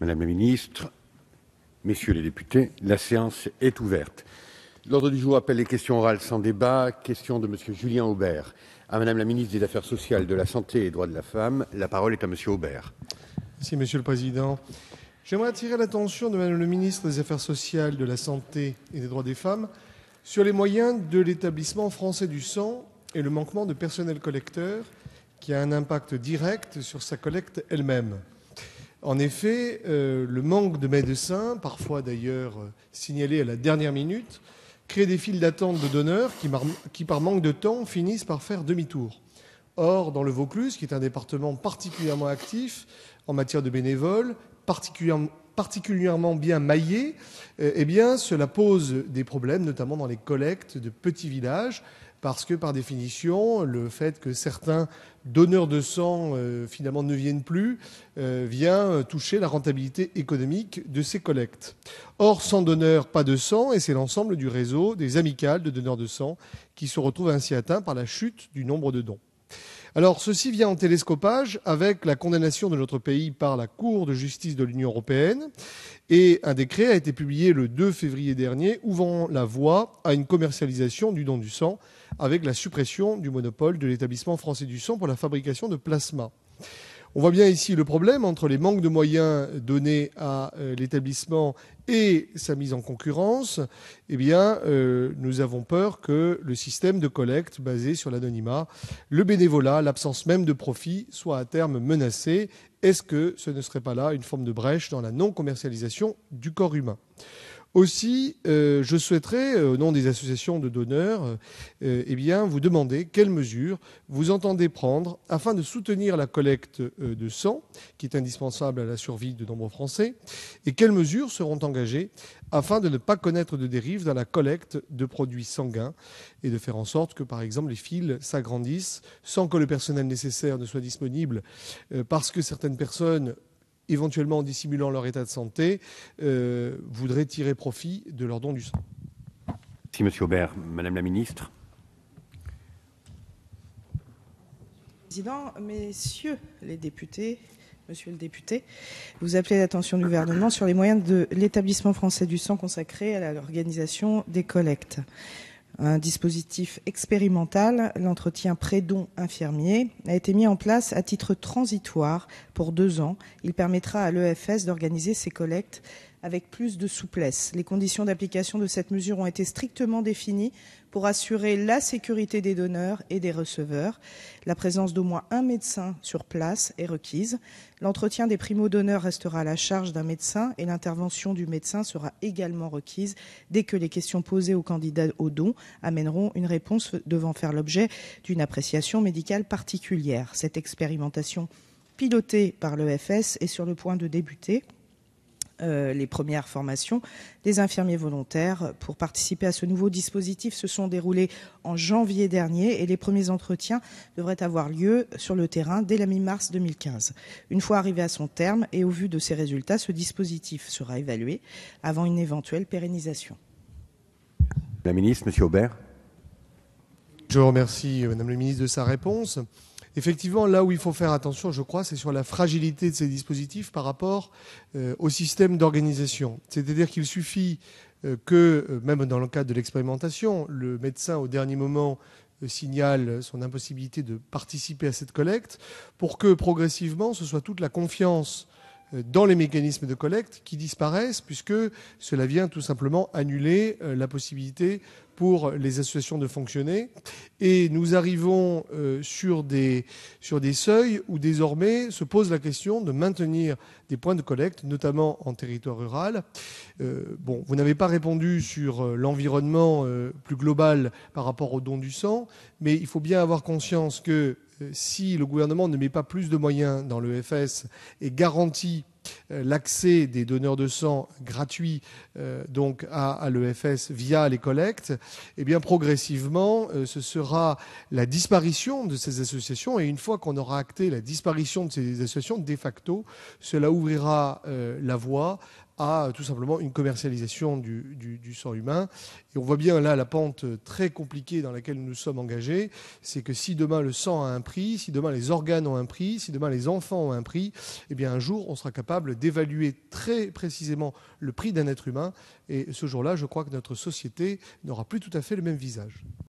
madame la ministre, messieurs les députés, la séance est ouverte. L'ordre du jour appelle les questions orales sans débat. Question de monsieur Julien Aubert à madame la ministre des Affaires sociales, de la Santé et des droits de la femme. La parole est à monsieur Aubert. Merci monsieur le président. J'aimerais attirer l'attention de madame le ministre des Affaires sociales, de la Santé et des droits des femmes sur les moyens de l'établissement français du sang et le manquement de personnel collecteur qui a un impact direct sur sa collecte elle-même. En effet, euh, le manque de médecins, parfois d'ailleurs euh, signalé à la dernière minute, crée des files d'attente de donneurs qui, par manque de temps, finissent par faire demi-tour. Or, dans le Vaucluse, qui est un département particulièrement actif en matière de bénévoles, particulièrement, particulièrement bien maillé, euh, eh bien, cela pose des problèmes, notamment dans les collectes de petits villages, parce que par définition, le fait que certains donneurs de sang euh, finalement ne viennent plus euh, vient euh, toucher la rentabilité économique de ces collectes. Or, sans donneurs, pas de sang, et c'est l'ensemble du réseau des amicales de donneurs de sang qui se retrouve ainsi atteint par la chute du nombre de dons. Alors, ceci vient en télescopage avec la condamnation de notre pays par la Cour de justice de l'Union européenne et un décret a été publié le 2 février dernier, ouvrant la voie à une commercialisation du don du sang, avec la suppression du monopole de l'établissement français du sang pour la fabrication de plasma. On voit bien ici le problème entre les manques de moyens donnés à euh, l'établissement et sa mise en concurrence, eh bien, euh, nous avons peur que le système de collecte basé sur l'anonymat, le bénévolat, l'absence même de profit soit à terme menacé. Est-ce que ce ne serait pas là une forme de brèche dans la non-commercialisation du corps humain aussi, euh, je souhaiterais, euh, au nom des associations de donneurs, euh, eh bien, vous demander quelles mesures vous entendez prendre afin de soutenir la collecte de sang, qui est indispensable à la survie de nombreux Français, et quelles mesures seront engagées afin de ne pas connaître de dérives dans la collecte de produits sanguins et de faire en sorte que, par exemple, les fils s'agrandissent sans que le personnel nécessaire ne soit disponible parce que certaines personnes éventuellement en dissimulant leur état de santé, euh, voudraient tirer profit de leur don du sang. Merci, Monsieur Aubert. Madame la Ministre. Président, messieurs les députés, Monsieur le député, vous appelez l'attention du gouvernement sur les moyens de l'établissement français du sang consacré à l'organisation des collectes un dispositif expérimental, l'entretien prédon don infirmier, a été mis en place à titre transitoire pour deux ans. Il permettra à l'EFS d'organiser ses collectes avec plus de souplesse. Les conditions d'application de cette mesure ont été strictement définies pour assurer la sécurité des donneurs et des receveurs. La présence d'au moins un médecin sur place est requise. L'entretien des primo-donneurs restera à la charge d'un médecin et l'intervention du médecin sera également requise dès que les questions posées aux candidats au don amèneront une réponse devant faire l'objet d'une appréciation médicale particulière. Cette expérimentation pilotée par l'EFS est sur le point de débuter. Euh, les premières formations des infirmiers volontaires pour participer à ce nouveau dispositif se sont déroulées en janvier dernier et les premiers entretiens devraient avoir lieu sur le terrain dès la mi-mars 2015. Une fois arrivé à son terme et au vu de ses résultats, ce dispositif sera évalué avant une éventuelle pérennisation. La ministre, Monsieur Aubert. Je remercie euh, Madame la ministre de sa réponse. Effectivement, là où il faut faire attention, je crois, c'est sur la fragilité de ces dispositifs par rapport euh, au système d'organisation. C'est-à-dire qu'il suffit euh, que, euh, même dans le cadre de l'expérimentation, le médecin, au dernier moment, signale son impossibilité de participer à cette collecte pour que progressivement ce soit toute la confiance dans les mécanismes de collecte qui disparaissent, puisque cela vient tout simplement annuler la possibilité pour les associations de fonctionner. Et nous arrivons euh, sur, des, sur des seuils où désormais se pose la question de maintenir des points de collecte, notamment en territoire rural. Euh, bon, vous n'avez pas répondu sur euh, l'environnement plus global par rapport au don du sang, mais il faut bien avoir conscience que si le gouvernement ne met pas plus de moyens dans le FS et garantit euh, l'accès des donneurs de sang gratuits euh, donc à, l'EFS via les collectes, eh bien progressivement, euh, ce sera la disparition de ces associations. Et une fois qu'on aura acté la disparition de ces associations, de facto, cela ouvrira la voie à tout simplement une commercialisation du, sang humain. Et on voit bien là la pente très compliquée dans laquelle nous sommes engagés, c'est que si demain le sang a un prix, si demain les organes ont un prix, si demain les enfants ont un prix, eh bien un jour on sera capable d'évaluer très précisément le prix d'un être humain. Et ce jour-là, je crois que notre société n'aura plus tout à fait le même visage.